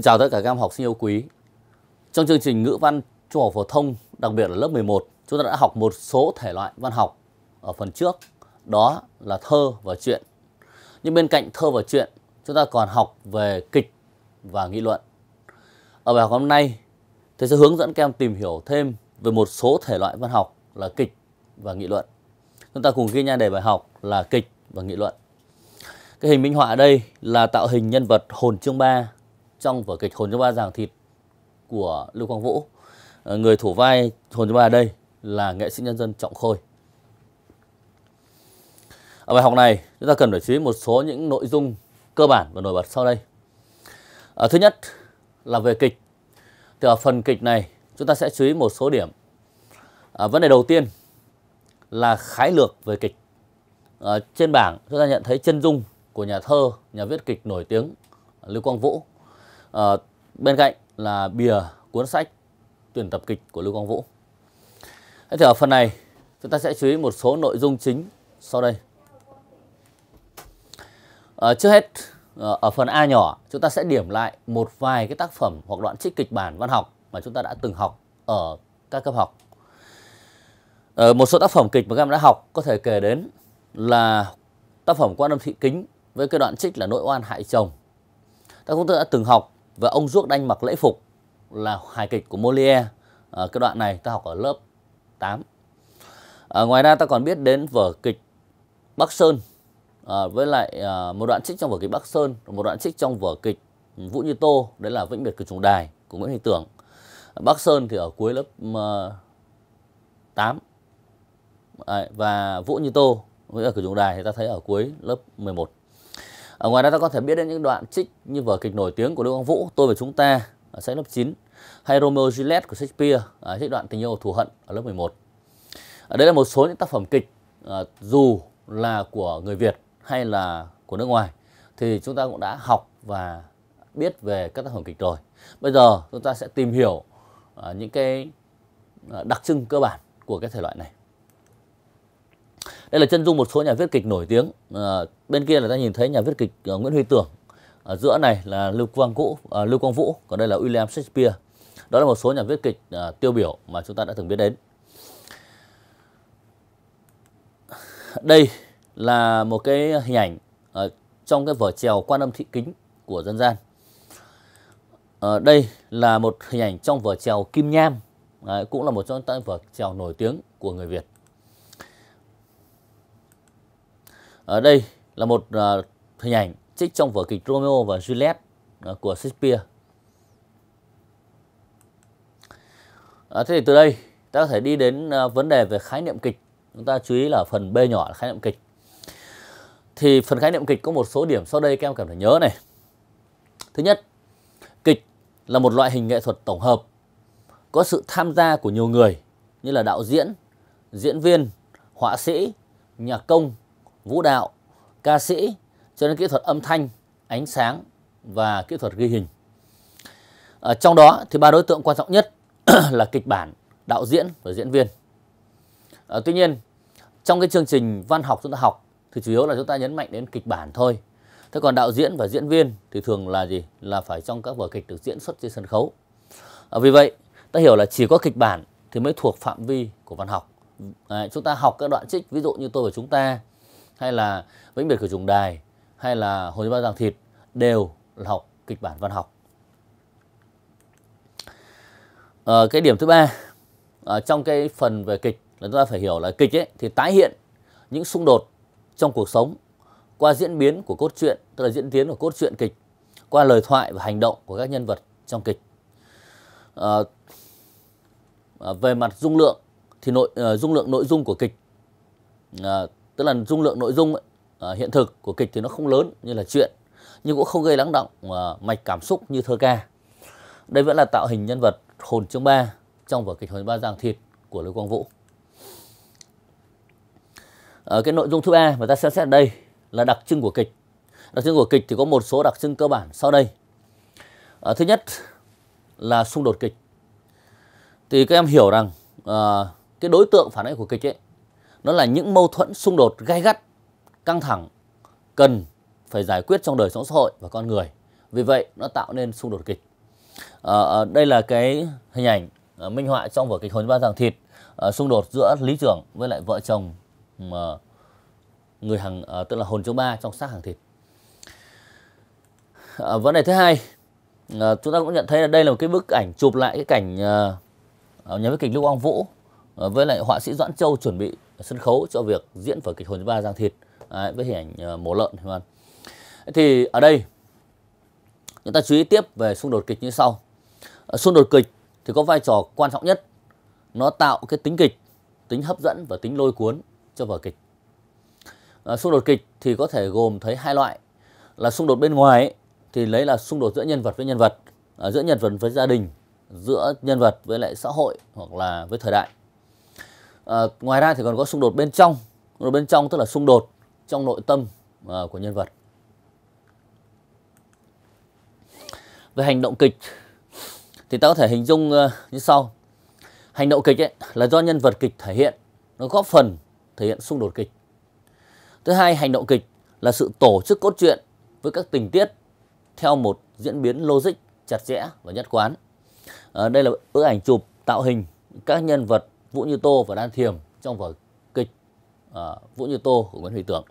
Xin chào tất cả các em học sinh yêu quý. Trong chương trình ngữ văn trung học phổ thông, đặc biệt là lớp 11, chúng ta đã học một số thể loại văn học ở phần trước, đó là thơ và truyện. Nhưng bên cạnh thơ và truyện, chúng ta còn học về kịch và nghị luận. Ở bài học hôm nay, thầy sẽ hướng dẫn các em tìm hiểu thêm về một số thể loại văn học là kịch và nghị luận. Chúng ta cùng ghi nha đề bài học là kịch và nghị luận. Cái hình minh họa ở đây là tạo hình nhân vật hồn chương 3 trong vở kịch Hồn cho Ba Giàng Thịt của Lưu Quang Vũ. Ờ, người thủ vai Hồn cho Ba đây là nghệ sĩ nhân dân Trọng Khôi. Ở bài học này, chúng ta cần phải chú ý một số những nội dung cơ bản và nổi bật sau đây. À, thứ nhất là về kịch. Từ ở phần kịch này, chúng ta sẽ chú ý một số điểm. À, vấn đề đầu tiên là khái lược về kịch. À, trên bảng, chúng ta nhận thấy chân dung của nhà thơ, nhà viết kịch nổi tiếng Lưu Quang Vũ À, bên cạnh là bìa cuốn sách tuyển tập kịch của Lưu Quang Vũ. Thế thì ở phần này chúng ta sẽ chú ý một số nội dung chính sau đây. À, trước hết ờ, ở phần A nhỏ chúng ta sẽ điểm lại một vài cái tác phẩm hoặc đoạn trích kịch bản văn học mà chúng ta đã từng học ở các cấp học. À, một số tác phẩm kịch mà các em đã học có thể kể đến là tác phẩm quan âm thị kính với cái đoạn trích là nỗi oan hại chồng. Ta cũng đã từng học và ông ruốc đanh mặc lễ phục là hài kịch của Molière à, cái đoạn này ta học ở lớp 8 à, ngoài ra ta còn biết đến vở kịch Bắc Sơn à, với lại à, một đoạn trích trong vở kịch Bắc Sơn một đoạn trích trong vở kịch Vũ Như Tô đấy là Vĩnh biệt cửu trùng đài của Nguyễn Huy Tưởng à, Bắc Sơn thì ở cuối lớp à, 8 à, và Vũ Như Tô với ở cử trùng đài thì ta thấy ở cuối lớp 11 ở ngoài ra ta có thể biết đến những đoạn trích như vở kịch nổi tiếng của Lưu Quang Vũ Tôi và chúng ta ở sách lớp 9 hay Romeo Juliet của Shakespeare à, trích đoạn tình yêu thù hận ở lớp 11 ở đây là một số những tác phẩm kịch ờ, dù là của người Việt hay là của nước ngoài thì chúng ta cũng đã học và biết về các tác phẩm kịch rồi bây giờ chúng ta sẽ tìm hiểu ờ, những cái ờ, đặc trưng cơ bản của cái thể loại này đây là chân dung một số nhà viết kịch nổi tiếng à, bên kia là ta nhìn thấy nhà viết kịch uh, Nguyễn Huy Tưởng ở giữa này là Lưu Quang Vũ uh, Lưu Quang Vũ còn đây là William Shakespeare đó là một số nhà viết kịch uh, tiêu biểu mà chúng ta đã từng biết đến đây là một cái hình ảnh uh, trong cái vở trèo quan âm thị kính của dân gian uh, đây là một hình ảnh trong vở trèo Kim Nham Đấy, cũng là một trong những vở trèo nổi tiếng của người Việt Ở đây là một uh, hình ảnh trích trong vở kịch Romeo và Juliet uh, của Shakespeare. À, thế thì từ đây ta có thể đi đến à, vấn đề về khái niệm kịch. Chúng ta chú ý là phần B nhỏ là khái niệm kịch. Thì phần khái niệm kịch có một số điểm sau đây các em cần phải nhớ này. Thứ nhất, kịch là một loại hình nghệ thuật tổng hợp có sự tham gia của nhiều người như là đạo diễn, diễn viên, họa sĩ, nhạc công, vũ đạo, ca sĩ cho đến kỹ thuật âm thanh, ánh sáng và kỹ thuật ghi hình. Ở trong đó thì ba đối tượng quan trọng nhất là kịch bản, đạo diễn và diễn viên. À, tuy nhiên trong cái chương trình văn học chúng ta học thì chủ yếu là chúng ta nhấn mạnh đến kịch bản thôi. Thế còn đạo diễn và diễn viên thì thường là gì? Là phải trong các vở kịch được diễn xuất trên sân khấu. À, vì vậy ta hiểu là chỉ có kịch bản thì mới thuộc phạm vi của văn học. À, chúng ta học các đoạn trích ví dụ như tôi và chúng ta hay là Vĩnh biệt của trùng đài hay là Hồ Chí Minh Giàng Thịt đều là học kịch bản văn học. À, cái điểm thứ ba à, trong cái phần về kịch là chúng ta phải hiểu là kịch ấy thì tái hiện những xung đột trong cuộc sống qua diễn biến của cốt truyện tức là diễn tiến của cốt truyện kịch qua lời thoại và hành động của các nhân vật trong kịch à, về mặt dung lượng thì nội à, dung lượng nội dung của kịch à, tức là dung lượng nội dung ấy, à, hiện thực của kịch thì nó không lớn như là chuyện nhưng cũng không gây lắng động à, mạch cảm xúc như thơ ca đây vẫn là tạo hình nhân vật hồn chương ba trong vở kịch hồn ba giang thịt của lưu quang vũ ở cái nội dung thứ ba mà ta xem xét đây là đặc trưng của kịch đặc trưng của kịch thì có một số đặc trưng cơ bản sau đây à, thứ nhất là xung đột kịch thì các em hiểu rằng à, cái đối tượng phản ánh của kịch ấy nó là những mâu thuẫn xung đột gay gắt, căng thẳng cần phải giải quyết trong đời sống xã hội và con người. Vì vậy nó tạo nên xung đột kịch. À, đây là cái hình ảnh à, minh họa trong vở kịch Hồn Ba Giàng Thịt à, xung đột giữa Lý Trưởng với lại vợ chồng mà người hàng à, tức là hồn số ba trong xác hàng thịt. À, vấn đề thứ hai à, chúng ta cũng nhận thấy là đây là một cái bức ảnh chụp lại cái cảnh à, nhà viết kịch Lưu Quang Vũ à, với lại họa sĩ Doãn Châu chuẩn bị sân khấu cho việc diễn vở kịch hồn ba giang thịt đấy, với hình ảnh ờ, mổ lợn vân thì ở đây chúng ta chú ý tiếp về xung đột kịch như sau xung đột kịch thì có vai trò quan trọng nhất nó tạo cái tính kịch tính hấp dẫn và tính lôi cuốn cho vở kịch ờ, xung đột kịch thì có thể gồm thấy hai loại là xung đột bên ngoài thì lấy là xung đột giữa nhân vật với nhân vật ờ, giữa nhân vật với gia đình giữa nhân vật với lại xã hội hoặc là với thời đại à, ngoài ra thì còn có xung đột bên trong xung đột bên trong tức là xung đột trong nội tâm à, của nhân vật về hành động kịch thì ta có thể hình dung uh, như sau hành động kịch ấy, là do nhân vật kịch thể hiện nó góp phần thể hiện xung đột kịch thứ hai hành động kịch là sự tổ chức cốt truyện với các tình tiết theo một diễn biến logic chặt chẽ và nhất quán à, đây là bức ảnh chụp tạo hình các nhân vật Vũ Như Tô và Đan Thiềm trong vở kịch à, Vũ Như Tô của Nguyễn Huy Tưởng.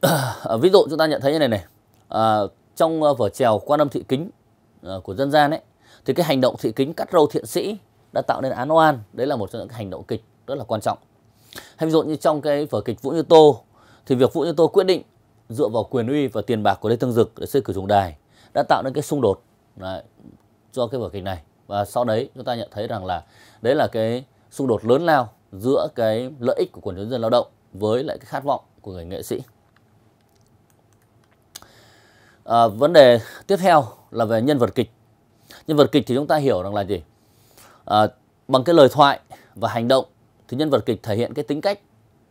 À, ví dụ chúng ta nhận thấy như này này, à, trong à, vở trèo Quan âm thị kính à, của dân gian ấy, thì cái hành động thị kính cắt râu thiện sĩ đã tạo nên án oan, đấy là một trong những cái hành động kịch rất là quan trọng. Hay ví dụ như trong cái vở kịch Vũ Như Tô thì việc Vũ Như Tô quyết định dựa vào quyền uy và tiền bạc của Lê Tương Dực để xây cử trùng đài đã tạo nên cái xung đột đấy, cho cái vở kịch này và sau đấy chúng ta nhận thấy rằng là đấy là cái xung đột lớn lao giữa cái lợi ích của quần chúng dân lao động với lại cái khát vọng của người nghệ sĩ à, vấn đề tiếp theo là về nhân vật kịch nhân vật kịch thì chúng ta hiểu rằng là gì à, bằng cái lời thoại và hành động thì nhân vật kịch thể hiện cái tính cách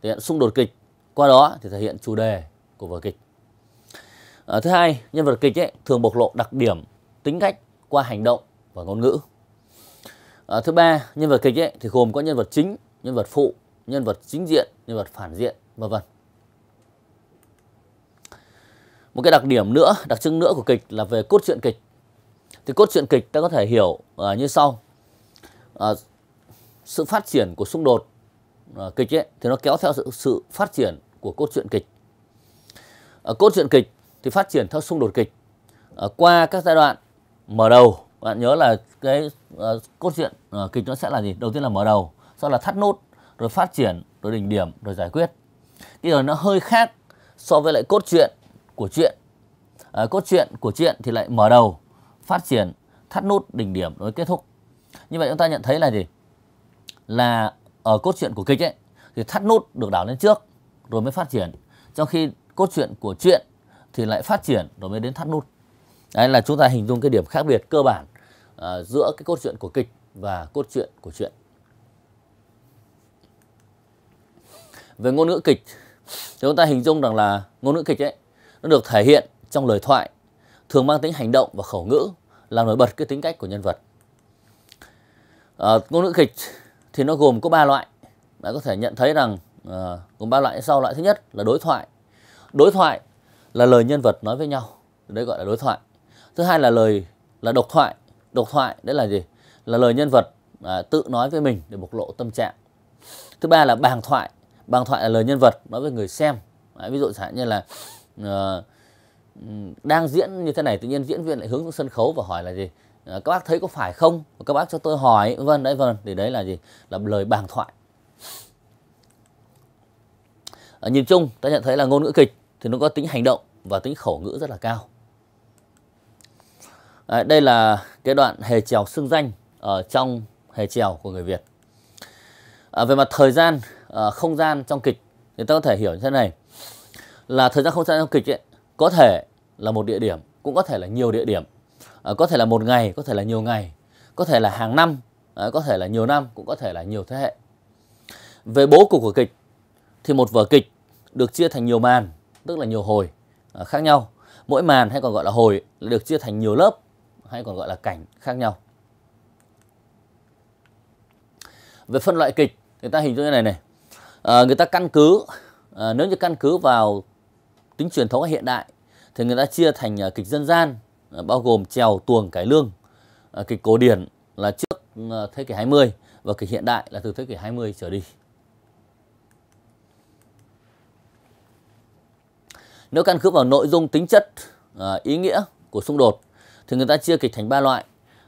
thể hiện xung đột kịch qua đó thì thể hiện chủ đề của vở kịch à, thứ hai nhân vật kịch ấy, thường bộc lộ đặc điểm tính cách qua hành động và ngôn ngữ à, thứ ba nhân vật kịch ấy, thì gồm có nhân vật chính nhân vật phụ nhân vật chính diện nhân vật phản diện vân vân một cái đặc điểm nữa đặc trưng nữa của kịch là về cốt truyện kịch thì cốt truyện kịch ta có thể hiểu à, như sau à, sự phát triển của xung đột à, kịch ấy, thì nó kéo theo sự, sự phát triển của cốt truyện kịch à, cốt truyện kịch thì phát triển theo xung đột kịch à, qua các giai đoạn mở đầu bạn nhớ là cái uh, cốt truyện uh, kịch nó sẽ là gì đầu tiên là mở đầu sau là thắt nút rồi phát triển rồi đỉnh điểm rồi giải quyết cái điều nó hơi khác so với lại cốt truyện của chuyện à, ờ, cốt truyện của chuyện thì lại mở đầu phát triển thắt nút đỉnh điểm rồi kết thúc như vậy chúng ta nhận thấy là gì là ở cốt truyện của kịch ấy thì thắt nút được đảo lên trước rồi mới phát triển trong khi cốt truyện của chuyện thì lại phát triển rồi mới đến thắt nút đấy là chúng ta hình dung cái điểm khác biệt cơ bản à, giữa cái cốt truyện của kịch và cốt truyện của truyện về ngôn ngữ kịch chúng ta hình dung rằng là ngôn ngữ kịch ấy nó được thể hiện trong lời thoại thường mang tính hành động và khẩu ngữ làm nổi bật cái tính cách của nhân vật à, ngôn ngữ kịch thì nó gồm có ba loại bạn có thể nhận thấy rằng à, gồm ba loại sau loại thứ nhất là đối thoại đối thoại là lời nhân vật nói với nhau đấy gọi là đối thoại thứ hai là lời là độc thoại độc thoại đấy là gì là lời nhân vật à, tự nói với mình để bộc lộ tâm trạng thứ ba là bàng thoại bàng thoại là lời nhân vật nói với người xem đấy, ví dụ chẳng hạn như là uh, đang diễn như thế này tự nhiên diễn viên lại hướng xuống sân khấu và hỏi là gì ờ, các bác thấy có phải không các bác cho tôi hỏi vân đấy vân thì đấy là gì là lời bàng thoại ở nhìn chung ta nhận thấy là ngôn ngữ kịch thì nó có tính hành động và tính khẩu ngữ rất là cao Đấy, ờ, đây là cái đoạn hề trèo xương danh ở trong hề trèo của người Việt. À, về mặt thời gian, à, không gian trong kịch người ta có thể hiểu như thế này là thời gian không gian trong kịch ấy, có thể là một địa điểm, cũng có thể là nhiều địa điểm, à, có thể là một ngày, có thể là nhiều ngày, có thể là hàng năm, à, có thể là nhiều năm, cũng có thể là nhiều thế hệ. Về bố cục của kịch thì một vở kịch được chia thành nhiều màn, tức là nhiều hồi à, khác nhau. Mỗi màn hay còn gọi là hồi được chia thành nhiều lớp hay còn gọi là cảnh khác nhau. Về phân loại kịch người ta hình dung như này này. À, người ta căn cứ à, nếu như căn cứ vào tính truyền thống hiện đại thì người ta chia thành à, kịch dân gian à, bao gồm trèo tuồng cải lương, à, kịch cổ điển là trước à, thế kỷ 20 và kịch hiện đại là từ thế kỷ 20 trở đi. Nếu căn cứ vào nội dung tính chất, à, ý nghĩa của xung đột thì người ta chia kịch thành ba loại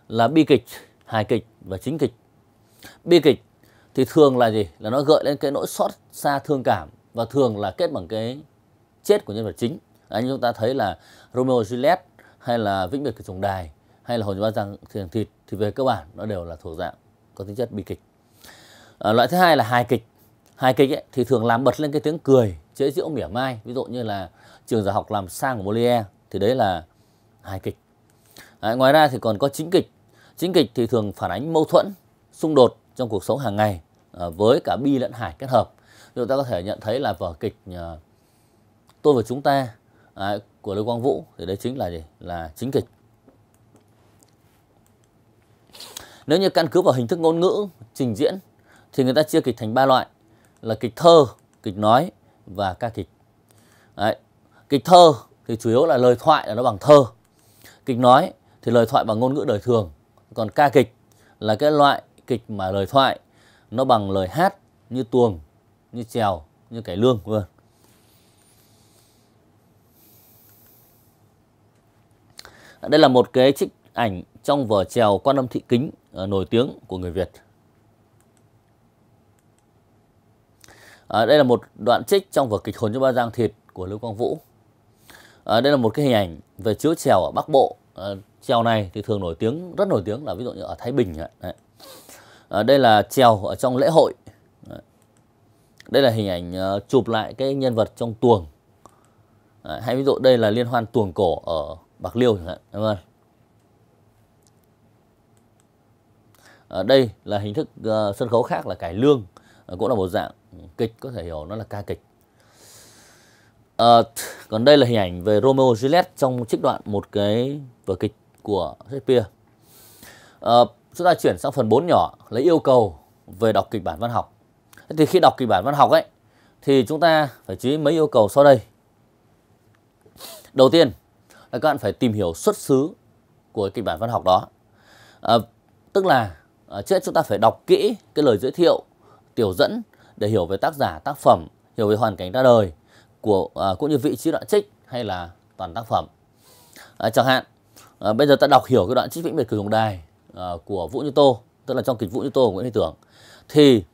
là bi kịch, hài kịch và chính kịch. Bi kịch thì thường là gì? Là nó gợi lên cái nỗi xót xa thương cảm và thường là kết bằng cái chết của nhân vật chính. Đấy, như chúng ta thấy là Romeo Juliet hay là Vĩnh biệt của chồng đài hay là Hồn Ba Răng Thiền Thịt thì về cơ bản nó đều là thuộc dạng có tính chất bi kịch. À, loại thứ hai là hài kịch. Hài kịch ấy, thì thường làm bật lên cái tiếng cười chế giễu mỉa mai ví dụ như là trường giả học làm sang của Molière thì đấy là hài kịch Đấy, ngoài ra thì còn có chính kịch. Chính kịch thì thường phản ánh mâu thuẫn, xung đột trong cuộc sống hàng ngày à, với cả bi lẫn hài kết hợp. Chúng ta có thể nhận thấy là vở kịch à, Tôi và chúng ta à, của Lê Quang Vũ thì đấy chính là gì? Là chính kịch. Nếu như căn cứ vào hình thức ngôn ngữ trình diễn thì người ta chia kịch thành ba loại là kịch thơ, kịch nói và ca kịch. Đấy. Kịch thơ thì chủ yếu là lời thoại là nó bằng thơ. Kịch nói thì lời thoại bằng ngôn ngữ đời thường còn ca kịch là cái loại kịch mà lời thoại nó bằng lời hát như tuồng như trèo như cải lương vâng đây là một cái trích ảnh trong vở trèo quan âm thị kính ờ, nổi tiếng của người Việt À, đây là một đoạn trích trong vở kịch Hồn cho ba giang thịt của Lưu Quang Vũ. À, đây là một cái hình ảnh về chiếu trèo ở Bắc Bộ à, trèo này thì thường nổi tiếng rất nổi tiếng là ví dụ như ở Thái Bình đấy. À, đây là trèo ở trong lễ hội đấy. đây là hình ảnh uh, chụp lại cái nhân vật trong tuồng đấy. hay ví dụ đây là liên hoan tuồng cổ ở Bạc Liêu chẳng hạn đúng không? À, đây là hình thức uh, sân khấu khác là cải lương à, cũng là một dạng kịch có thể hiểu nó là ca kịch à, còn đây là hình ảnh về Romeo Juliet trong trích đoạn một cái vở kịch của Shakespeare. À, chúng ta chuyển sang phần 4 nhỏ lấy yêu cầu về đọc kịch bản văn học. Thì khi đọc kịch bản văn học ấy thì chúng ta phải chú ý mấy yêu cầu sau đây. Đầu tiên là các bạn phải tìm hiểu xuất xứ của kịch bản văn học đó. À, tức là ờ, trước hết chúng ta phải đọc kỹ cái lời giới thiệu, tiểu dẫn để hiểu về tác giả, tác phẩm, hiểu về hoàn cảnh ra đời của à, cũng như vị trí đoạn trích hay là toàn tác phẩm. À, chẳng hạn à, bây giờ ta đọc hiểu cái đoạn trích vĩnh biệt cửu đồng đài à, của vũ như tô tức là trong kịch vũ như tô của nguyễn huy tưởng thì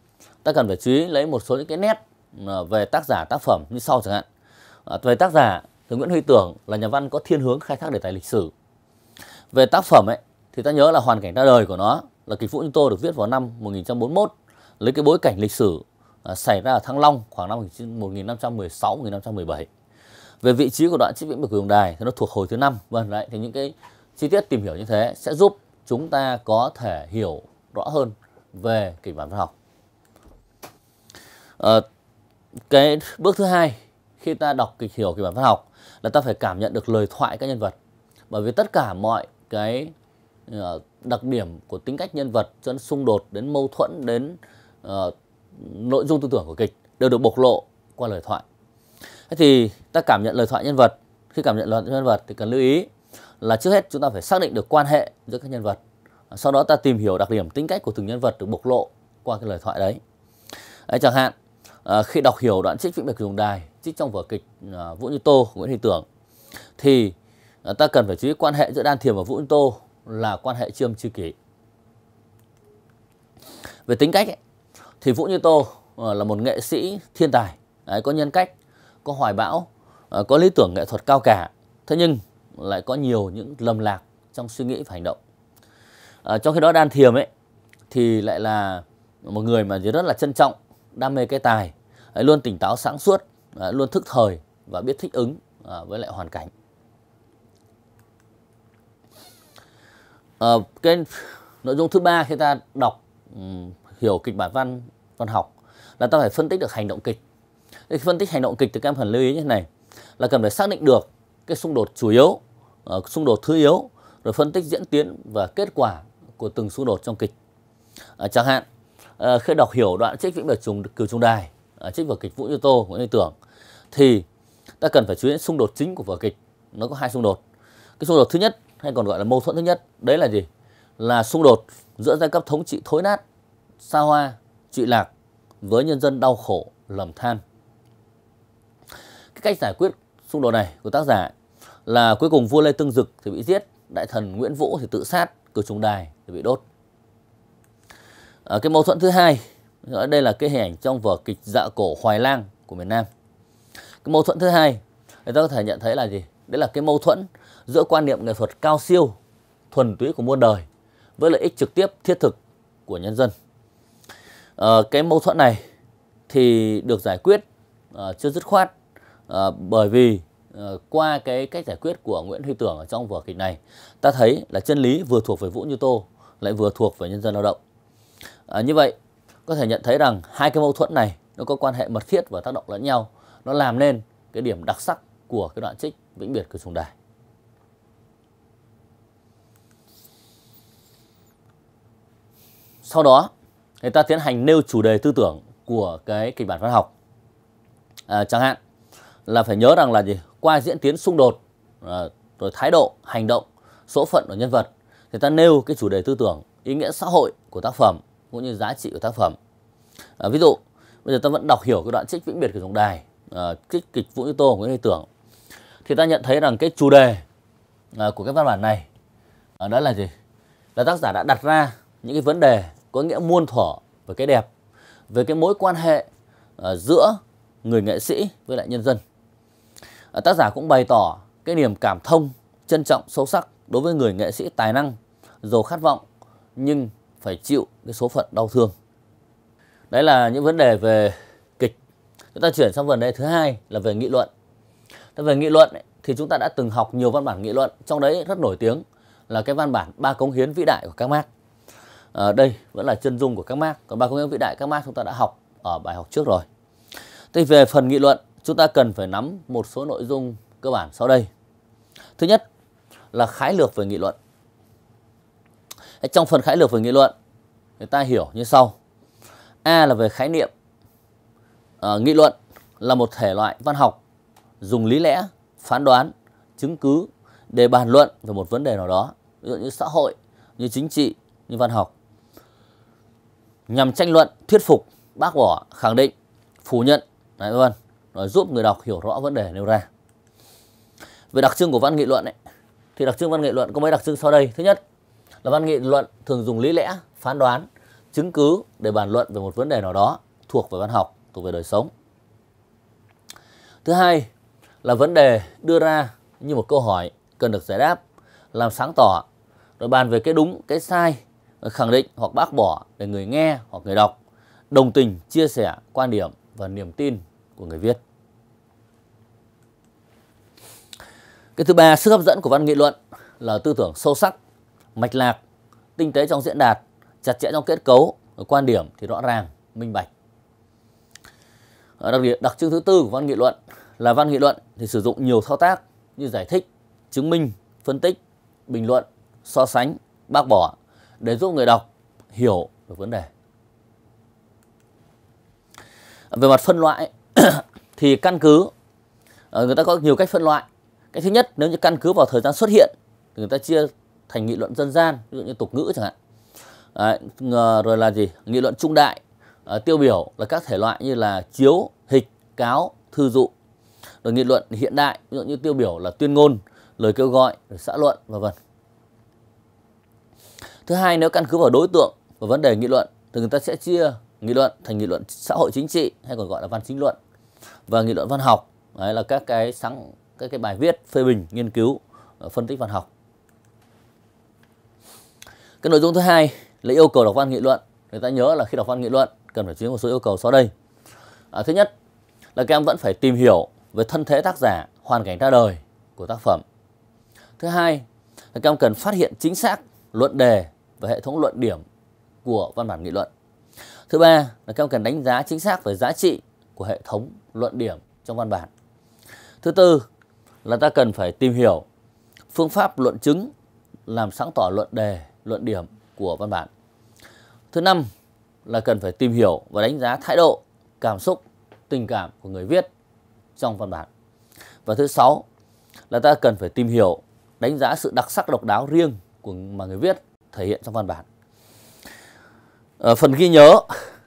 ta cần phải chú ý lấy một số những cái nét à, về tác giả tác phẩm như sau chẳng hạn à, về tác giả thì nguyễn huy tưởng là nhà văn có thiên hướng khai thác đề tài lịch sử về tác phẩm ấy thì ta nhớ là hoàn cảnh ra đời của nó là kịch vũ như tô được viết vào năm 1941 lấy cái bối cảnh lịch sử à, xảy ra ở Thăng Long khoảng năm 1516 1517 về vị trí của đoạn trích viễn cửu đồng đài thì nó thuộc hồi thứ năm vâng đấy thì những cái chi tiết tìm hiểu như thế sẽ giúp chúng ta có thể hiểu rõ hơn về kịch bản văn học. À, cái bước thứ hai khi ta đọc kịch hiểu kịch bản văn học là ta phải cảm nhận được lời thoại các nhân vật. Bởi vì tất cả mọi cái ờ, đặc điểm của tính cách nhân vật cho đến xung đột đến mâu thuẫn đến uh, nội dung tư tưởng của kịch đều được bộc lộ qua lời thoại. Thế thì ta cảm nhận lời thoại nhân vật, khi cảm nhận lời thoại nhân vật thì cần lưu ý là trước hết chúng ta phải xác định được quan hệ giữa các nhân vật sau đó ta tìm hiểu đặc điểm tính cách của từng nhân vật được bộc lộ qua cái lời thoại đấy, đấy chẳng hạn à, khi đọc hiểu đoạn trích vĩnh bạch dùng đài trích trong vở kịch à, vũ như tô của nguyễn huy tưởng thì à, ta cần phải chú ý quan hệ giữa đan thiềm và vũ như tô là quan hệ chiêm tri kỷ về tính cách ấy, thì vũ như tô à, là một nghệ sĩ thiên tài đấy, có nhân cách có hoài bão à, có lý tưởng nghệ thuật cao cả thế nhưng lại có nhiều những lầm lạc trong suy nghĩ và hành động à, trong khi đó đan thiềm ấy thì lại là một người mà rất là trân trọng đam mê cái tài luôn tỉnh táo sáng suốt ờ, luôn thức thời và biết thích ứng ờ, với lại hoàn cảnh à, cái nội dung thứ ba khi ta đọc ừ, hiểu kịch bản văn văn học là ta phải phân tích được hành động kịch để phân tích hành động kịch thì các em cần lưu ý như thế này là cần phải xác định được cái xung đột chủ yếu Ờ, xung đột thứ yếu rồi phân tích diễn tiến và kết quả của từng xung đột trong kịch à, chẳng hạn à, khi đọc hiểu đoạn trích vĩnh biệt trùng cửu trung đài à, trích vở kịch vũ như tô của Nguyễn Tưởng thì ta cần phải chú ý đến xung đột chính của vở kịch nó có hai xung đột cái xung đột thứ nhất hay còn gọi là mâu thuẫn thứ nhất đấy là gì là xung đột giữa giai cấp thống trị thối nát xa hoa trị lạc với nhân dân đau khổ lầm than cái cách giải quyết xung đột này của tác giả là cuối cùng vua Lê Tương Dực thì bị giết, đại thần Nguyễn Vũ thì tự sát, cử trung đài thì bị đốt. À, cái mâu thuẫn thứ hai, đây là cái hình ảnh trong vở kịch Dạ cổ Hoài Lang của miền Nam. Cái mâu thuẫn thứ hai, người ta có thể nhận thấy là gì? Đấy là cái mâu thuẫn giữa quan niệm nghệ thuật cao siêu, thuần túy của muôn đời với lợi ích trực tiếp thiết thực của nhân dân. À, cái mâu thuẫn này thì được giải quyết à, chưa dứt khoát à, bởi vì Ờ, qua cái cách giải quyết của Nguyễn Huy Tưởng ở trong vở kịch này, ta thấy là chân lý vừa thuộc về Vũ Như Tô lại vừa thuộc về nhân dân lao động. À, như vậy có thể nhận thấy rằng hai cái mâu thuẫn này nó có quan hệ mật thiết và tác động lẫn nhau, nó làm nên cái điểm đặc sắc của cái đoạn trích vĩnh biệt của trùng đài. Sau đó người ta tiến hành nêu chủ đề tư tưởng của cái kịch bản văn học. À, chẳng hạn là phải nhớ rằng là gì qua diễn tiến xung đột à, rồi thái độ hành động số phận của nhân vật thì ta nêu cái chủ đề tư tưởng ý nghĩa xã hội của tác phẩm cũng như giá trị của tác phẩm à, ví dụ bây giờ ta vẫn đọc hiểu cái đoạn trích vĩnh biệt của tổng đài à, trích kịch vũ như tô của nguyễn tưởng thì ta nhận thấy rằng cái chủ đề à, của cái văn bản này à, đó là gì là tác giả đã đặt ra những cái vấn đề có nghĩa muôn thuở về cái đẹp về cái mối quan hệ à, giữa người nghệ sĩ với lại nhân dân Ờ, tác giả cũng bày tỏ cái niềm cảm thông, trân trọng sâu sắc đối với người nghệ sĩ tài năng, giàu khát vọng nhưng phải chịu cái số phận đau thương. Đấy là những vấn đề về kịch. Chúng ta chuyển sang vấn đề thứ hai là về nghị luận. Thế về nghị luận thì chúng ta đã từng học nhiều văn bản nghị luận, trong đấy rất nổi tiếng là cái văn bản ba cống hiến vĩ đại của các Marx. À, ờ, đây vẫn là chân dung của các Marx, còn ba cống hiến vĩ đại các Marx chúng ta đã học ở bài học trước rồi. Thì về phần nghị luận chúng ta cần phải nắm một số nội dung cơ bản sau đây. Thứ nhất là khái lược về nghị luận. Trong phần khái lược về nghị luận, người ta hiểu như sau. A là về khái niệm. À, nghị luận là một thể loại văn học dùng lý lẽ, phán đoán, chứng cứ để bàn luận về một vấn đề nào đó, ví dụ như xã hội, như chính trị, như văn học. Nhằm tranh luận, thuyết phục, bác bỏ, khẳng định, phủ nhận, vân vân. Ờ, giúp người đọc hiểu rõ vấn đề nêu ra về đặc trưng của văn nghị luận ấy, thì đặc trưng văn nghị luận có mấy đặc trưng sau đây thứ nhất là văn nghị luận thường dùng lý lẽ phán đoán chứng cứ để bàn luận về một vấn đề nào đó thuộc về văn học thuộc về đời sống thứ hai là vấn đề đưa ra như một câu hỏi cần được giải đáp làm sáng tỏ rồi bàn về cái đúng cái sai khẳng định hoặc bác bỏ để người nghe hoặc người đọc đồng tình chia sẻ quan điểm và niềm tin của người viết Cái thứ ba, sức hấp dẫn của văn nghị luận là tư tưởng sâu sắc, mạch lạc, tinh tế trong diễn đạt, chặt chẽ trong kết cấu, quan điểm thì rõ ràng, minh bạch. Ờ, đặc, biệt, đặc trưng thứ tư của văn nghị luận là văn nghị luận thì sử dụng nhiều thao tác như giải thích, chứng minh, phân tích, bình luận, so sánh, bác bỏ để giúp người đọc hiểu được vấn đề. Về mặt phân loại thì căn cứ ờ, người ta có nhiều cách phân loại cái thứ nhất nếu như căn cứ vào thời gian xuất hiện thì người ta chia thành nghị luận dân gian ví dụ như tục ngữ chẳng hạn Đấy, rồi là gì nghị luận trung đại à, tiêu biểu là các thể loại như là chiếu hịch cáo thư dụ rồi nghị luận hiện đại ví dụ như tiêu biểu là tuyên ngôn lời kêu gọi rồi xã luận và vân thứ hai nếu căn cứ vào đối tượng và vấn đề nghị luận thì người ta sẽ chia nghị luận thành nghị luận xã hội chính trị hay còn gọi là văn chính luận và nghị luận văn học đấy là các cái sáng các cái bài viết phê bình nghiên cứu ờ, phân tích văn học cái nội dung thứ hai là yêu cầu đọc văn nghị luận người ta nhớ là khi đọc văn nghị luận cần phải chú một số yêu cầu sau đây à, thứ nhất là các em vẫn phải tìm hiểu về thân thế tác giả hoàn cảnh ra đời của tác phẩm thứ hai là các em cần phát hiện chính xác luận đề và hệ thống luận điểm của văn bản nghị luận thứ ba là các em cần đánh giá chính xác về giá trị của hệ thống luận điểm trong văn bản thứ tư là ta cần phải tìm hiểu phương pháp luận chứng làm sáng tỏ luận đề, luận điểm của văn bản. Thứ năm là cần phải tìm hiểu và đánh giá thái độ, cảm xúc, tình cảm của người viết trong văn bản. Và thứ sáu là ta cần phải tìm hiểu, đánh giá sự đặc sắc độc đáo riêng của mà người viết thể hiện trong văn bản. Ở phần ghi nhớ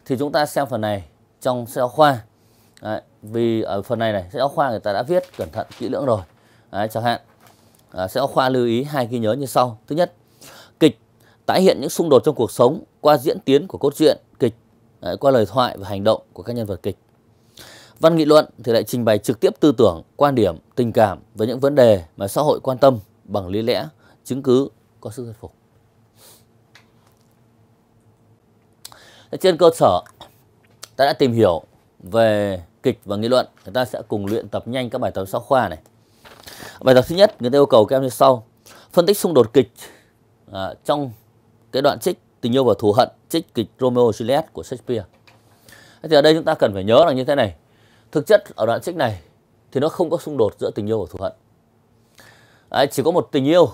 thì chúng ta xem phần này trong sách giáo khoa. Đấy, vì ở phần này này, sách giáo khoa người ta đã viết cẩn thận kỹ lưỡng rồi. Đấy, chẳng hạn à, sẽ khoa lưu ý hai ghi nhớ như sau thứ nhất kịch tái hiện những xung đột trong cuộc sống qua diễn tiến của cốt truyện kịch đấy, qua lời thoại và hành động của các nhân vật kịch văn nghị luận thì lại trình bày trực tiếp tư tưởng quan điểm tình cảm với những vấn đề mà xã hội quan tâm bằng lý lẽ chứng cứ có sức thuyết phục trên cơ sở ta đã tìm hiểu về kịch và nghị luận chúng ta sẽ cùng luyện tập nhanh các bài tập sáu khoa này Bài tập thứ nhất người ta yêu cầu các em như sau. Phân tích xung đột kịch à, trong cái đoạn trích Tình yêu và thù hận, trích kịch Romeo và Juliet của Shakespeare. Thế thì ở đây chúng ta cần phải nhớ là như thế này. Thực chất ở đoạn trích này thì nó không có xung đột giữa tình yêu và thù hận. Đấy, chỉ có một tình yêu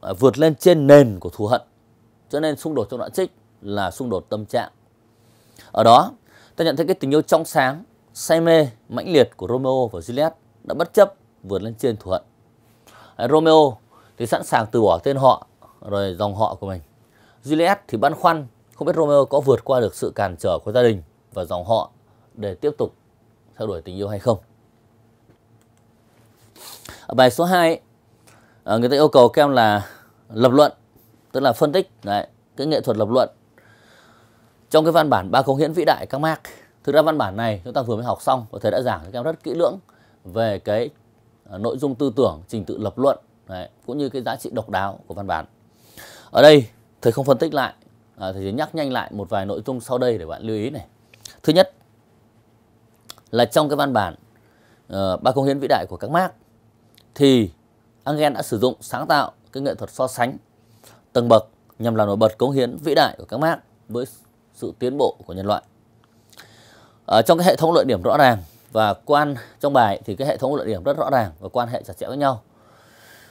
à, vượt lên trên nền của thù hận. Cho nên xung đột trong đoạn trích là xung đột tâm trạng. Ở đó, ta nhận thấy cái tình yêu trong sáng, say mê, mãnh liệt của Romeo và Juliet đã bất chấp vượt lên trên Thuận. Romeo thì sẵn sàng từ bỏ tên họ rồi dòng họ của mình. Juliet thì băn khoăn không biết Romeo có vượt qua được sự cản trở của gia đình và dòng họ để tiếp tục theo đuổi tình yêu hay không. Ở bài số 2 à, người ta yêu cầu các em là lập luận, tức là phân tích đấy, cái nghệ thuật lập luận trong cái văn bản ba công hiến vĩ đại các Marx. Thực ra văn bản này chúng ta vừa mới học xong và thầy đã giảng cho các em rất kỹ lưỡng về cái Ờ, nội dung tư tưởng, trình tự lập luận đấy, cũng như cái giá trị độc đáo của văn bản. Ở đây thầy không phân tích lại, à, thầy chỉ nhắc nhanh lại một vài nội dung sau đây để bạn lưu ý này. Thứ nhất là trong cái văn bản uh, ba công hiến vĩ đại của các Marx thì Engel đã sử dụng sáng tạo cái nghệ thuật so sánh tầng bậc nhằm làm nổi bật công hiến vĩ đại của các Marx với sự tiến bộ của nhân loại. Ở trong cái hệ thống luận điểm rõ ràng và quan trong bài thì cái hệ thống luận điểm rất rõ ràng và quan hệ chặt chẽ với nhau.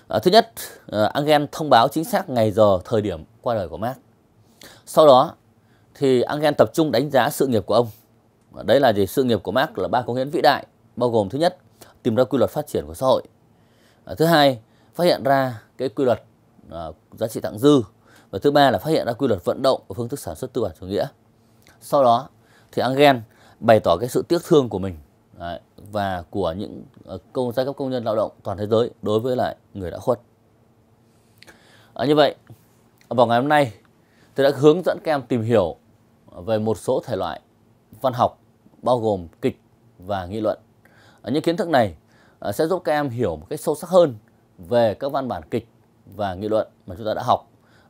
À, thứ nhất, à, Engel thông báo chính xác ngày giờ, thời điểm qua đời của Marx. Sau đó thì Engel tập trung đánh giá sự nghiệp của ông. À, đấy là gì? Sự nghiệp của Marx là ba công hiến vĩ đại, bao gồm thứ nhất, tìm ra quy luật phát triển của xã hội. À, thứ hai, phát hiện ra cái quy luật à, giá trị thặng dư. Và thứ ba là phát hiện ra quy luật vận động của phương thức sản xuất tư bản chủ nghĩa. Sau đó thì Engel bày tỏ cái sự tiếc thương của mình và của những ờ, công giai cấp công nhân lao động toàn thế giới đối với lại người đã khuất. À, như vậy vào ngày hôm nay tôi đã hướng dẫn các em tìm hiểu về một số thể loại văn học bao gồm kịch và nghị luận. À, những kiến thức này à, sẽ giúp các em hiểu một cách sâu sắc hơn về các văn bản kịch và nghị luận mà chúng ta đã học.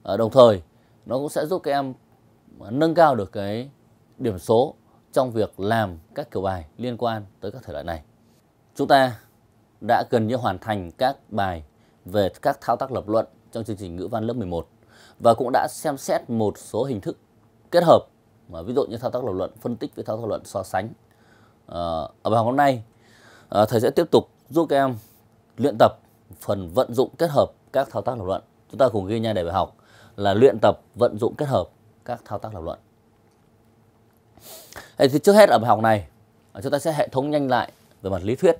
À, đồng thời nó cũng sẽ giúp các em nâng cao được cái điểm số trong việc làm các kiểu bài liên quan tới các thể loại này. Chúng ta đã gần như hoàn thành các bài về các thao tác lập luận trong chương trình ngữ văn lớp 11 và cũng đã xem xét một số hình thức kết hợp mà ví dụ như thao tác lập luận phân tích với thao tác lập luận so sánh. Ờ, ở bài học hôm nay ờ, thầy sẽ tiếp tục giúp các em luyện tập phần vận dụng kết hợp các thao tác lập luận. Chúng ta cùng ghi nha để bài học là luyện tập vận dụng kết hợp các thao tác lập luận. Thế thì trước hết ở bài học này ờ, chúng ta sẽ hệ thống nhanh lại về mặt lý thuyết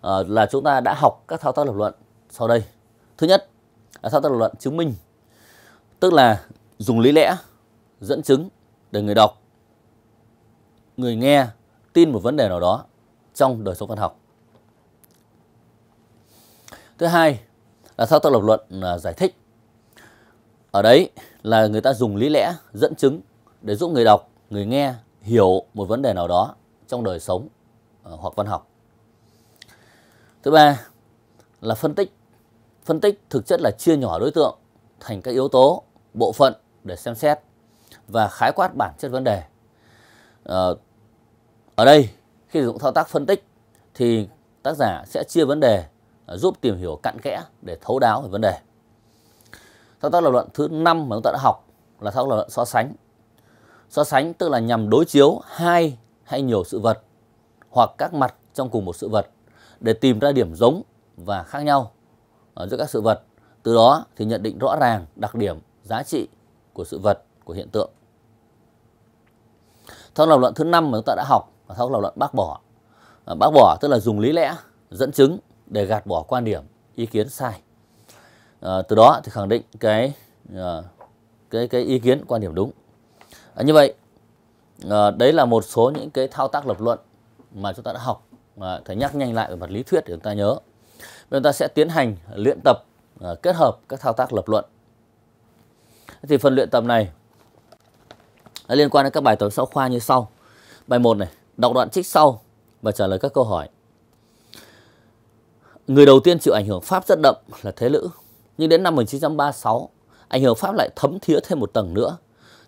à, là chúng ta đã học các thao tác lập luận sau đây. Thứ nhất là thao tác lập luận chứng minh tức là dùng lý lẽ dẫn chứng để người đọc người nghe tin một vấn đề nào đó trong đời sống văn học. Thứ hai là thao tác lập luận là ờ, giải thích. Ở đấy là người ta dùng lý lẽ dẫn chứng để giúp người đọc, người nghe hiểu một vấn đề nào đó trong đời sống ờ, hoặc văn học thứ ba là phân tích phân tích thực chất là chia nhỏ đối tượng thành các yếu tố bộ phận để xem xét và khái quát bản chất vấn đề ờ, ở đây khi sử dụng thao tác phân tích thì tác giả sẽ chia vấn đề ờ, giúp tìm hiểu cặn kẽ để thấu đáo về vấn đề thao tác lập luận thứ năm mà chúng ta đã học là thao tác lập luận so sánh So sánh tức là nhằm đối chiếu hai hay nhiều sự vật hoặc các mặt trong cùng một sự vật để tìm ra điểm giống và khác nhau giữa các sự vật. Từ đó thì nhận định rõ ràng đặc điểm, giá trị của sự vật, của hiện tượng. Theo lập luận thứ năm mà chúng ta đã học là theo lập luận bác bỏ. À, bác bỏ tức là dùng lý lẽ, dẫn chứng để gạt bỏ quan điểm, ý kiến sai. À, từ đó thì khẳng định cái à, cái cái ý kiến quan điểm đúng à, như vậy à, đấy là một số những cái thao tác lập luận mà chúng ta đã học à, thầy nhắc nhanh lại về mặt lý thuyết để chúng ta nhớ Bây chúng ta sẽ tiến hành luyện tập à, kết hợp các thao tác lập luận thì phần luyện tập này liên quan đến các bài tập xã khoa như sau bài 1 này đọc đoạn trích sau và trả lời các câu hỏi người đầu tiên chịu ảnh hưởng Pháp rất đậm là Thế Lữ nhưng đến năm 1936 ảnh hưởng Pháp lại thấm thía thêm một tầng nữa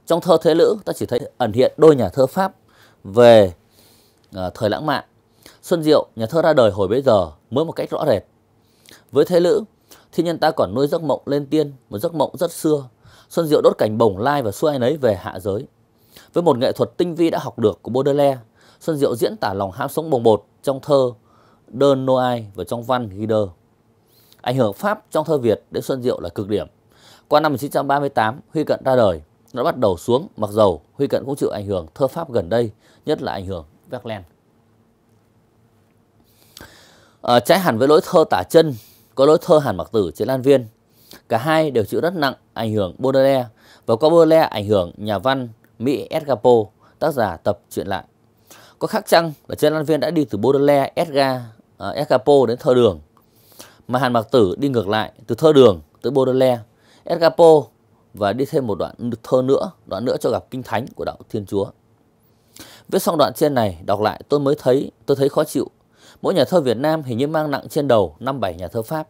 trong thơ Thế Lữ ta chỉ thấy ẩn hiện đôi nhà thơ Pháp về à, thời lãng mạn. Xuân Diệu, nhà thơ ra đời hồi bấy giờ mới một cách rõ rệt. Với Thế Lữ, thiên nhân ta còn nuôi giấc mộng lên tiên, một giấc mộng rất xưa. Xuân Diệu đốt cảnh bồng lai và xua ai nấy về hạ giới. Với một nghệ thuật tinh vi đã học được của Baudelaire, Xuân Diệu diễn tả lòng ham sống bồng bột trong thơ Đơn Noai và trong văn Gider. Ảnh hưởng Pháp trong thơ Việt đến Xuân Diệu là cực điểm. Qua năm 1938, Huy Cận ra đời nó bắt đầu xuống mặc dầu Huy Cận cũng chịu ảnh hưởng thơ pháp gần đây, nhất là ảnh hưởng Verlaine. À, ờ, trái hẳn với lối thơ tả chân, có lối thơ Hàn Mặc Tử trên Lan Viên. Cả hai đều chịu rất nặng ảnh hưởng Baudelaire và có Baudelaire ảnh hưởng nhà văn Mỹ Edgar tác giả tập truyện lại. Có khác chăng là trên Lan Viên đã đi từ Baudelaire, Edgar, uh, ờ, Edgar đến thơ đường, mà Hàn Mặc Tử đi ngược lại từ thơ đường tới Baudelaire. Edgar Poe và đi thêm một đoạn thơ nữa, đoạn nữa cho gặp kinh thánh của đạo Thiên Chúa. Viết xong đoạn trên này, đọc lại tôi mới thấy, tôi thấy khó chịu. Mỗi nhà thơ Việt Nam hình như mang nặng trên đầu năm bảy nhà thơ Pháp.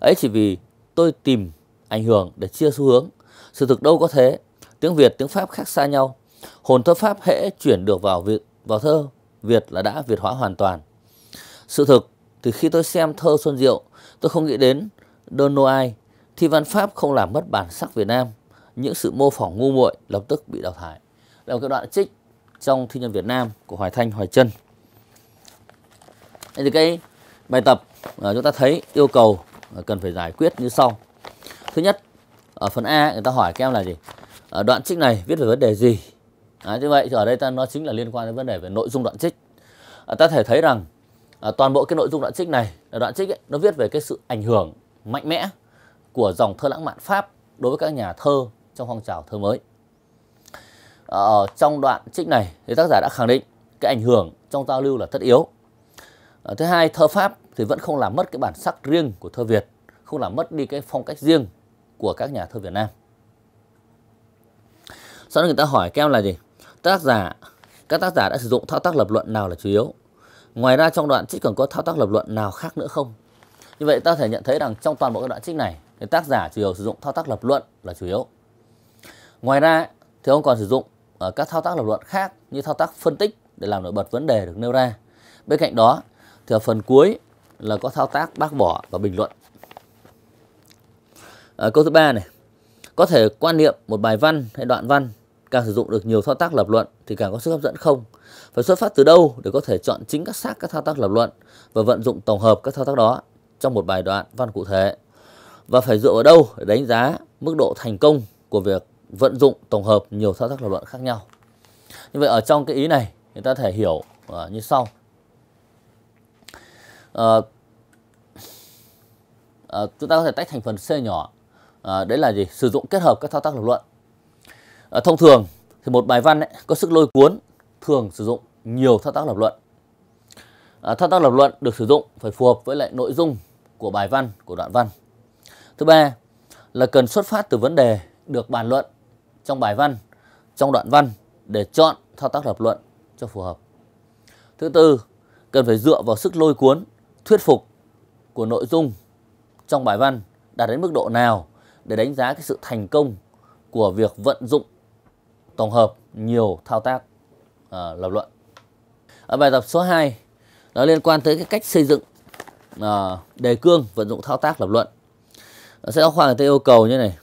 Ấy chỉ vì tôi tìm ảnh hưởng để chia xu hướng. Sự thực đâu có thế, tiếng Việt, tiếng Pháp khác xa nhau. Hồn thơ Pháp hễ chuyển được vào Việt, vào thơ Việt là đã Việt hóa hoàn toàn. Sự thực thì khi tôi xem thơ Xuân Diệu, tôi không nghĩ đến Don Noai Thi văn Pháp không làm mất bản sắc Việt Nam, những sự mô phỏng ngu muội lập tức bị đào thải. Đây là cái đoạn trích trong thi nhân Việt Nam của Hoài Thanh, Hoài Trân. Đây thì cái bài tập chúng ta thấy yêu cầu cần phải giải quyết như sau. Thứ nhất, ở phần A người ta hỏi các em là gì? ở đoạn trích này viết về vấn đề gì? À, như vậy thì ở đây ta nó chính là liên quan đến vấn đề về nội dung đoạn trích. À, ta thể thấy rằng à, toàn bộ cái nội dung đoạn trích này, đoạn trích ấy, nó viết về cái sự ảnh hưởng mạnh mẽ của dòng thơ lãng mạn Pháp đối với các nhà thơ trong phong trào thơ mới. Ở ờ, trong đoạn trích này thì tác giả đã khẳng định cái ảnh hưởng trong giao lưu là tất yếu. Ờ, thứ hai, thơ Pháp thì vẫn không làm mất cái bản sắc riêng của thơ Việt, không làm mất đi cái phong cách riêng của các nhà thơ Việt Nam. Sau đó người ta hỏi kem là gì? Tác giả, các tác giả đã sử dụng thao tác lập luận nào là chủ yếu? Ngoài ra trong đoạn trích còn có thao tác lập luận nào khác nữa không? Như vậy ta có thể nhận thấy rằng trong toàn bộ các đoạn trích này nên tác giả chủ yếu sử dụng thao tác lập luận là chủ yếu ngoài ra thì ông còn sử dụng ờ, các thao tác lập luận khác như thao tác phân tích để làm nổi bật vấn đề được nêu ra bên cạnh đó thì ở phần cuối là có thao tác bác bỏ và bình luận à, câu thứ ba này có thể quan niệm một bài văn hay đoạn văn càng sử dụng được nhiều thao tác lập luận thì càng có sức hấp dẫn không phải xuất phát từ đâu để có thể chọn chính các xác các thao tác lập luận và vận dụng tổng hợp các thao tác đó trong một bài đoạn văn cụ thể và phải dựa vào đâu để đánh giá mức độ thành công của việc vận dụng tổng hợp nhiều thao tác lập luận khác nhau. Như vậy ở trong cái ý này người ta thể hiểu uh, như sau. Uh, uh, chúng ta có thể tách thành phần C nhỏ. Uh, đấy là gì? Sử dụng kết hợp các thao tác lập luận. Uh, thông thường thì một bài văn ấy, có sức lôi cuốn thường sử dụng nhiều thao tác lập luận. Uh, thao tác lập luận được sử dụng phải phù hợp với lại nội dung của bài văn, của đoạn văn. Thứ ba là cần xuất phát từ vấn đề được bàn luận trong bài văn, trong đoạn văn để chọn thao tác lập luận cho phù hợp. Thứ tư, cần phải dựa vào sức lôi cuốn, thuyết phục của nội dung trong bài văn đạt đến mức độ nào để đánh giá cái sự thành công của việc vận dụng tổng hợp nhiều thao tác à, lập luận. Ở bài tập số 2 nó liên quan tới cái cách xây dựng à, đề cương vận dụng thao tác lập luận sẽ giáo khoa người ta yêu cầu như này.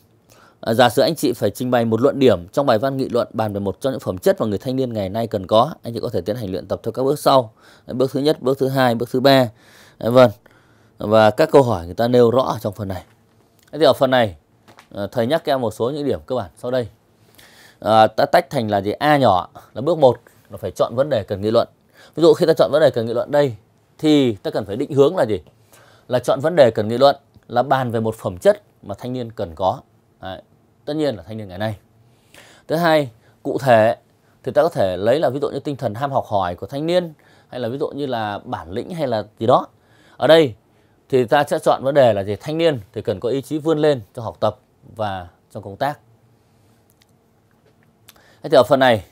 À, giả sử anh chị phải trình bày một luận điểm trong bài văn nghị luận bàn về một trong những phẩm chất mà người thanh niên ngày nay cần có, anh chị có thể tiến hành luyện tập theo các bước sau. Bước thứ nhất, bước thứ hai, bước thứ ba. À, vâng. Và các câu hỏi người ta nêu rõ trong phần này. thì ở phần này à, thầy nhắc em một số những điểm cơ bản sau đây. À, ta tách thành là gì? A nhỏ là bước một là phải chọn vấn đề cần nghị luận. Ví dụ khi ta chọn vấn đề cần nghị luận đây thì ta cần phải định hướng là gì? Là chọn vấn đề cần nghị luận là bàn về một phẩm chất mà thanh niên cần có Đấy, tất nhiên là thanh niên ngày nay thứ hai cụ thể thì ta có thể lấy là ví dụ như tinh thần ham học hỏi của thanh niên hay là ví dụ như là bản lĩnh hay là gì đó ở đây thì ta sẽ chọn vấn đề là gì thanh niên thì cần có ý chí vươn lên trong học tập và trong công tác thế thì ở phần này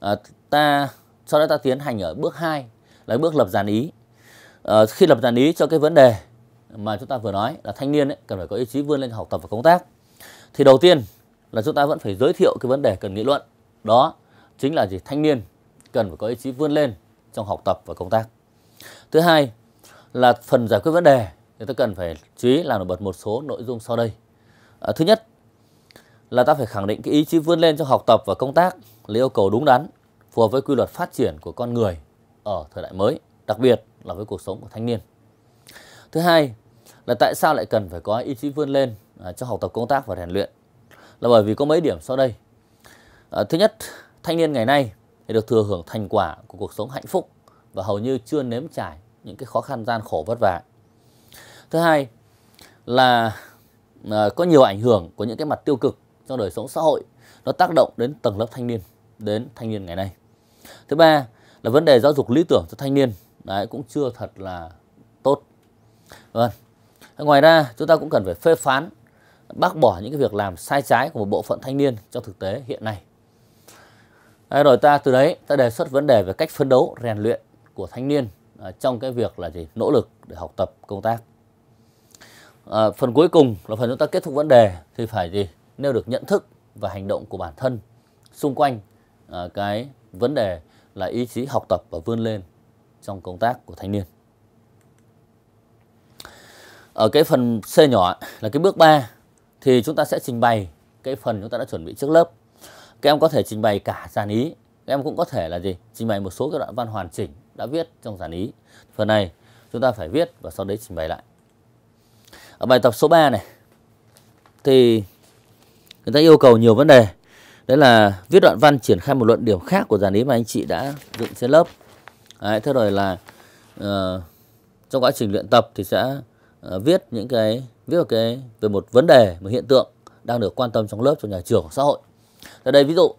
à, ta sau đó ta tiến hành ở bước 2 là bước lập dàn ý à, khi lập dàn ý cho cái vấn đề mà chúng ta vừa nói là thanh niên ấy, cần phải có ý chí vươn lên học tập và công tác thì đầu tiên là chúng ta vẫn phải giới thiệu cái vấn đề cần nghị luận đó chính là gì thanh niên cần phải có ý chí vươn lên trong học tập và công tác thứ hai là phần giải quyết vấn đề thì ta cần phải chú ý làm nổi bật một số nội dung sau đây à, thứ nhất là ta phải khẳng định cái ý chí vươn lên trong học tập và công tác là yêu cầu đúng đắn phù hợp với quy luật phát triển của con người ở thời đại mới đặc biệt là với cuộc sống của thanh niên thứ hai là tại sao lại cần phải có ý chí vươn lên à, trong học tập công tác và rèn luyện là bởi vì có mấy điểm sau đây à, thứ nhất thanh niên ngày nay thì được thừa hưởng thành quả của cuộc sống hạnh phúc và hầu như chưa nếm trải những cái khó khăn gian khổ vất vả thứ hai là à, có nhiều ảnh hưởng của những cái mặt tiêu cực trong đời sống xã hội nó tác động đến tầng lớp thanh niên đến thanh niên ngày nay thứ ba là vấn đề giáo dục lý tưởng cho thanh niên đấy cũng chưa thật là tốt vâng Ngoài ra chúng ta cũng cần phải phê phán bác bỏ những cái việc làm sai trái của một bộ phận thanh niên trong thực tế hiện nay. À, rồi ta từ đấy ta đề xuất vấn đề về cách phấn đấu rèn luyện của thanh niên à, trong cái việc là gì nỗ lực để học tập công tác. À, phần cuối cùng là phần chúng ta kết thúc vấn đề thì phải gì nêu được nhận thức và hành động của bản thân xung quanh à, cái vấn đề là ý chí học tập và vươn lên trong công tác của thanh niên. Ở cái phần C nhỏ là cái bước 3 thì chúng ta sẽ trình bày cái phần chúng ta đã chuẩn bị trước lớp. Các em có thể trình bày cả dàn ý, các em cũng có thể là gì? Trình bày một số cái đoạn văn hoàn chỉnh đã viết trong dàn ý. Phần này chúng ta phải viết và sau đấy trình bày lại. Ở bài tập số 3 này thì người ta yêu cầu nhiều vấn đề. Đấy là viết đoạn văn triển khai một luận điểm khác của dàn ý mà anh chị đã dựng trên lớp. Đấy, thế rồi là uh, trong quá trình luyện tập thì sẽ Ờ, viết những cái viết một cái về một vấn đề một hiện tượng đang được quan tâm trong lớp trong nhà trường xã hội ở đây ví dụ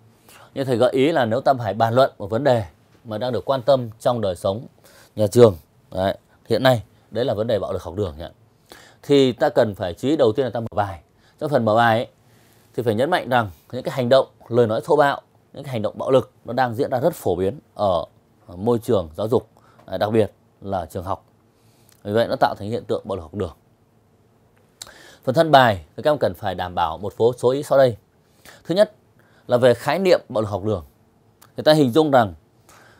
như thầy gợi ý là nếu tâm hãy bàn luận một vấn đề mà đang được quan tâm trong đời sống nhà trường đấy, hiện nay đấy là vấn đề bạo lực học đường nhé. thì ta cần phải chú ý đầu tiên là ta mở bài trong phần mở bài ấy, thì phải nhấn mạnh rằng những cái hành động lời nói thô bạo những cái hành động bạo lực nó đang diễn ra rất phổ biến ở môi trường giáo dục à, đặc biệt là trường học vì vậy nó tạo thành hiện tượng bạo lực học đường phần thân bài thì các em cần phải đảm bảo một số số ý sau đây thứ nhất là về khái niệm bạo lực học đường người ta hình dung rằng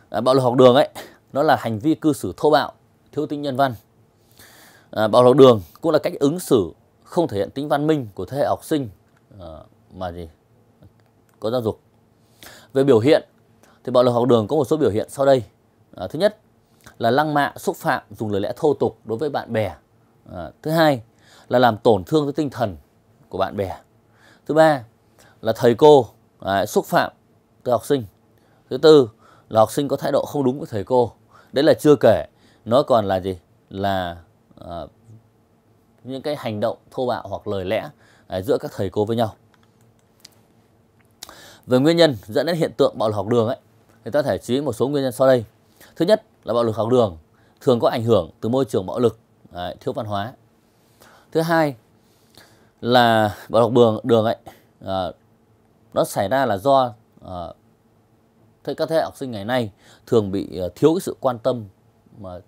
à, bạo lực học đường ấy nó là hành vi cư xử thô bạo thiếu tính nhân văn à, bạo lực học đường cũng là cách ứng xử không thể hiện tính văn minh của thế hệ học sinh à, mà gì có giáo dục về biểu hiện thì bạo lực học đường có một số biểu hiện sau đây à, thứ nhất là lăng mạ, xúc phạm, dùng lời lẽ thô tục đối với bạn bè. À, thứ hai là làm tổn thương tới tinh thần của bạn bè. Thứ ba là thầy cô à, xúc phạm tới học sinh. Thứ tư là học sinh có thái độ không đúng với thầy cô. Đấy là chưa kể, nó còn là gì? Là à, những cái hành động thô bạo hoặc lời lẽ à, giữa các thầy cô với nhau. Về nguyên nhân dẫn đến hiện tượng bạo lực học đường ấy, thì ta thể chỉ một số nguyên nhân sau đây. Thứ nhất là bạo lực học đường thường có ảnh hưởng từ môi trường bạo lực đấy, thiếu văn hóa thứ hai là bạo lực đường đường ấy à, nó xảy ra là do à, thế các thế hệ học sinh ngày nay thường bị à, thiếu cái sự quan tâm mà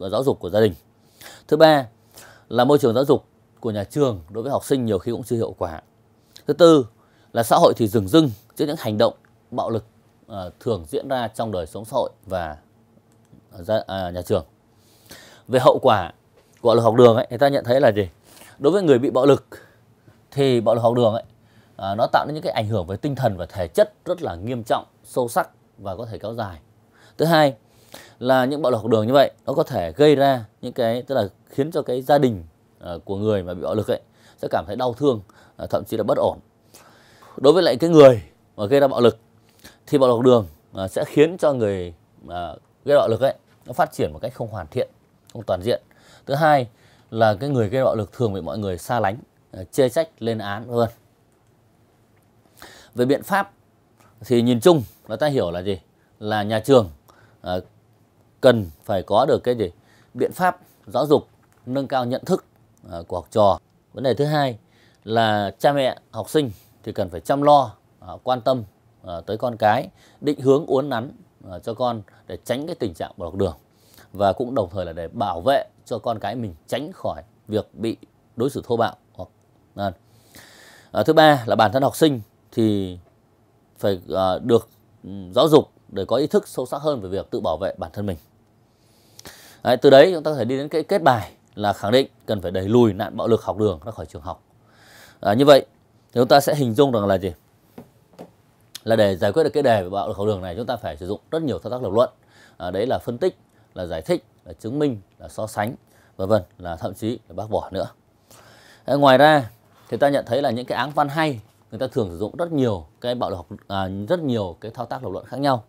à, giáo dục của gia đình thứ ba là môi trường giáo dục của nhà trường đối với học sinh nhiều khi cũng chưa hiệu quả thứ tư là xã hội thì dừng dưng trước những hành động bạo lực à, thường diễn ra trong đời sống xã hội và ở à, nhà trường về hậu quả của bạo lực học đường ấy, người ta nhận thấy là gì đối với người bị bạo lực thì bạo lực học đường ấy à, nó tạo nên những cái ảnh hưởng về tinh thần và thể chất rất là nghiêm trọng sâu sắc và có thể kéo dài thứ hai là những bạo lực học đường như vậy nó có thể gây ra những cái tức là khiến cho cái gia đình à, của người mà bị bạo lực ấy sẽ cảm thấy đau thương à, thậm chí là bất ổn đối với lại cái người mà gây ra bạo lực thì bạo lực học đường à, sẽ khiến cho người à, gây bạo lực ấy nó phát triển một cách không hoàn thiện không toàn diện thứ hai là cái người gây bạo lực thường bị mọi người xa lánh ờ, chê trách lên án vân về biện pháp thì nhìn chung là ta hiểu là gì là nhà trường ờ, cần phải có được cái gì biện pháp giáo dục nâng cao nhận thức ờ, của học trò vấn đề thứ hai là cha mẹ học sinh thì cần phải chăm lo quan tâm tới con cái định hướng uốn nắn Ờ, cho con để tránh cái tình trạng bỏ học đường và cũng đồng thời là để bảo vệ cho con cái mình tránh khỏi việc bị đối xử thô bạo hoặc à, thứ ba là bản thân học sinh thì phải à, được ừ, giáo dục để có ý thức sâu sắc hơn về việc tự bảo vệ bản thân mình đấy, từ đấy chúng ta có thể đi đến cái kết bài là khẳng định cần phải đẩy lùi nạn bạo lực học đường ra khỏi trường học à, như vậy chúng ta sẽ hình dung rằng là gì là để giải quyết được cái đề về bạo lực học đường này chúng ta phải sử dụng rất nhiều thao tác lập luận à, đấy là phân tích là giải thích là chứng minh là so sánh vân vân là thậm chí là bác bỏ nữa à, ngoài ra thì ta nhận thấy là những cái áng văn hay người ta thường sử dụng rất nhiều cái bạo lực học à, rất nhiều cái thao tác lập luận khác nhau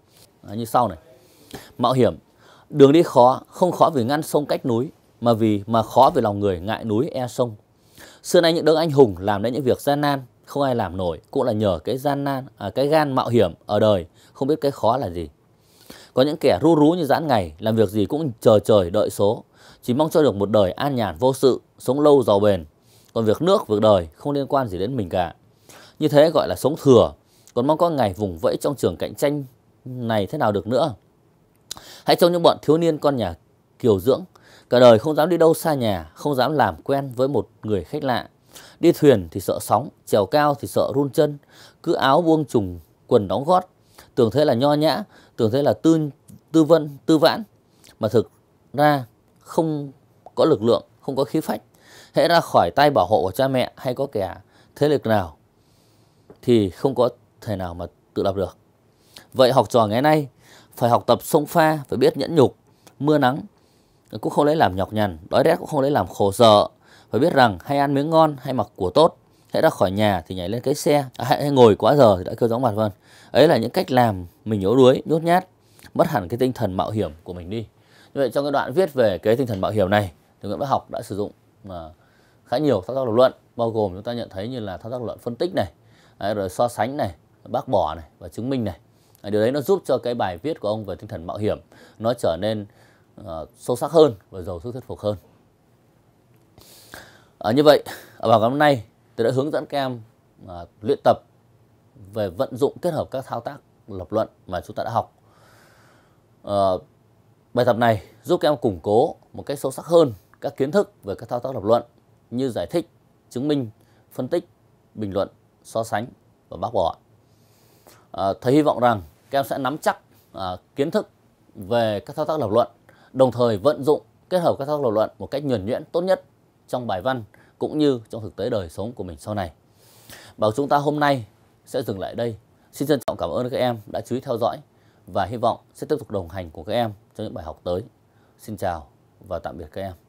à, như sau này mạo hiểm đường đi khó không khó vì ngăn sông cách núi mà vì mà khó vì lòng người ngại núi e sông xưa nay những đấng anh hùng làm nên những việc gian nan không ai làm nổi cũng là nhờ cái gian nan à, cái gan mạo hiểm ở đời không biết cái khó là gì có những kẻ ru rú như giãn ngày làm việc gì cũng chờ trời đợi số chỉ mong cho được một đời an nhàn vô sự sống lâu giàu bền còn việc nước việc đời không liên quan gì đến mình cả như thế gọi là sống thừa còn mong có ngày vùng vẫy trong trường cạnh tranh này thế nào được nữa hãy trông những bọn thiếu niên con nhà kiều dưỡng cả đời không dám đi đâu xa nhà không dám làm quen với một người khách lạ Đi thuyền thì sợ sóng, trèo cao thì sợ run chân, cứ áo buông trùng, quần đóng gót, tưởng thế là nho nhã, tưởng thế là tư tư vân, tư vãn mà thực ra không có lực lượng, không có khí phách. hãy ra khỏi tay bảo hộ của cha mẹ hay có kẻ thế lực nào thì không có thể nào mà tự lập được. Vậy học trò ngày nay phải học tập sông pha, phải biết nhẫn nhục, mưa nắng cũng không lấy làm nhọc nhằn, đói rét cũng không lấy làm khổ sở phải biết rằng hay ăn miếng ngon hay mặc của tốt hãy ra khỏi nhà thì nhảy lên cái xe à, hãy ngồi quá giờ thì đã kêu chóng mặt vân ấy là những cách làm mình yếu đuối nhút nhát mất hẳn cái tinh thần mạo hiểm của mình đi như vậy trong cái đoạn viết về cái tinh thần mạo hiểm này thì Nguyễn Bắc Học đã sử dụng mà khá nhiều thao tác lập luận bao gồm chúng ta nhận thấy như là thao tác luận phân tích này à, rồi so sánh này bác bỏ này và chứng minh này à, điều đấy nó giúp cho cái bài viết của ông về tinh thần mạo hiểm nó trở nên uh, sâu sắc hơn và giàu sức thuyết phục hơn À, như vậy ở bài hôm nay tôi đã hướng dẫn các em à, luyện tập về vận dụng kết hợp các thao tác lập luận mà chúng ta đã học. À, bài tập này giúp các em củng cố một cách sâu sắc hơn các kiến thức về các thao tác lập luận như giải thích, chứng minh, phân tích, bình luận, so sánh và bác bỏ. À, thầy hy vọng rằng các em sẽ nắm chắc à, kiến thức về các thao tác lập luận, đồng thời vận dụng kết hợp các thao tác lập luận một cách nhuần nhuyễn tốt nhất trong bài văn cũng như trong thực tế đời sống của mình sau này. Bảo chúng ta hôm nay sẽ dừng lại đây. Xin trân trọng cảm ơn các em đã chú ý theo dõi và hy vọng sẽ tiếp tục đồng hành cùng các em trong những bài học tới. Xin chào và tạm biệt các em.